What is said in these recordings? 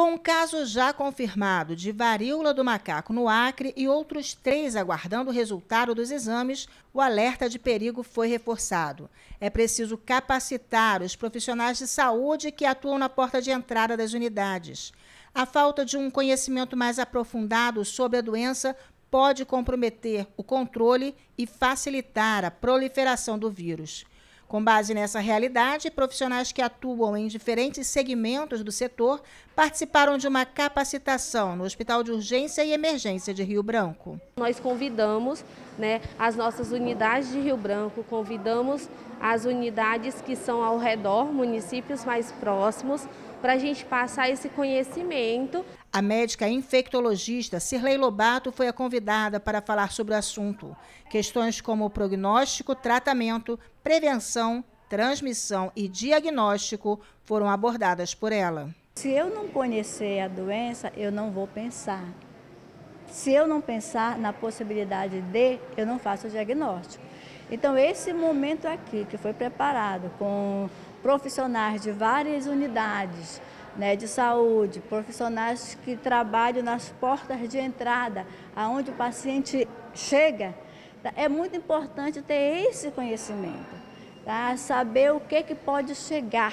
Com um caso já confirmado de varíola do macaco no Acre e outros três aguardando o resultado dos exames, o alerta de perigo foi reforçado. É preciso capacitar os profissionais de saúde que atuam na porta de entrada das unidades. A falta de um conhecimento mais aprofundado sobre a doença pode comprometer o controle e facilitar a proliferação do vírus. Com base nessa realidade, profissionais que atuam em diferentes segmentos do setor participaram de uma capacitação no Hospital de Urgência e Emergência de Rio Branco. Nós convidamos né, as nossas unidades de Rio Branco, convidamos as unidades que são ao redor, municípios mais próximos, para a gente passar esse conhecimento. A médica infectologista Cirlei Lobato foi a convidada para falar sobre o assunto. Questões como prognóstico, tratamento, prevenção, transmissão e diagnóstico foram abordadas por ela. Se eu não conhecer a doença, eu não vou pensar. Se eu não pensar na possibilidade de, eu não faço o diagnóstico. Então, esse momento aqui, que foi preparado com profissionais de várias unidades né, de saúde, profissionais que trabalham nas portas de entrada, aonde o paciente chega, tá, é muito importante ter esse conhecimento, tá? saber o que, que pode chegar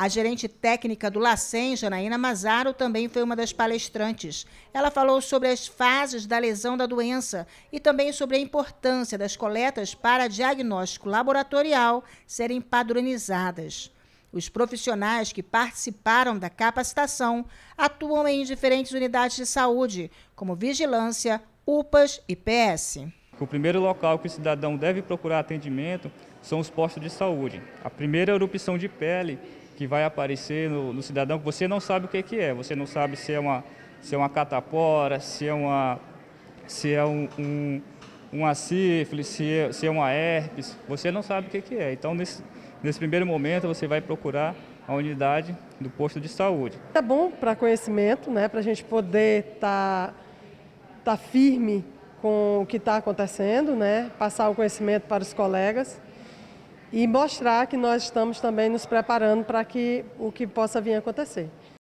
a gerente técnica do LACEN, Janaína Mazaro, também foi uma das palestrantes. Ela falou sobre as fases da lesão da doença e também sobre a importância das coletas para diagnóstico laboratorial serem padronizadas. Os profissionais que participaram da capacitação atuam em diferentes unidades de saúde, como vigilância, UPAs e PS. O primeiro local que o cidadão deve procurar atendimento são os postos de saúde. A primeira erupção de pele que vai aparecer no, no cidadão que você não sabe o que, que é. Você não sabe se é uma, se é uma catapora, se é, uma, se é um, um uma sífilis, se é, se é uma herpes. Você não sabe o que, que é. Então, nesse, nesse primeiro momento, você vai procurar a unidade do posto de saúde. É bom para conhecimento, né, para a gente poder estar tá, tá firme com o que está acontecendo, né, passar o conhecimento para os colegas e mostrar que nós estamos também nos preparando para que o que possa vir a acontecer.